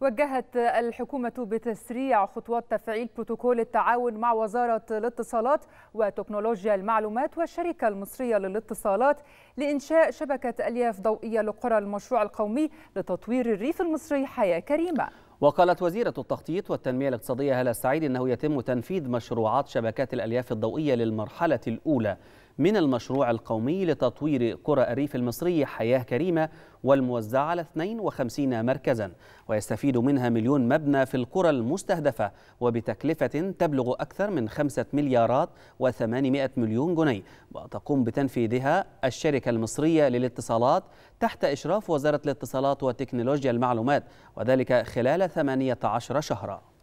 وجهت الحكومة بتسريع خطوات تفعيل بروتوكول التعاون مع وزارة الاتصالات وتكنولوجيا المعلومات والشركة المصرية للاتصالات لإنشاء شبكة ألياف ضوئية لقرى المشروع القومي لتطوير الريف المصري حياة كريمة. وقالت وزيرة التخطيط والتنمية الاقتصادية هلا السعيد أنه يتم تنفيذ مشروعات شبكات الألياف الضوئية للمرحلة الأولى من المشروع القومي لتطوير قرى الريف المصري حياة كريمة والموزعة على 52 مركزا ويستفيد منها مليون مبنى في القرى المستهدفة وبتكلفة تبلغ أكثر من 5 مليارات و800 مليون جنيه وتقوم بتنفيذها الشركة المصرية للاتصالات تحت إشراف وزارة الاتصالات وتكنولوجيا المعلومات وذلك خلال 18 شهرا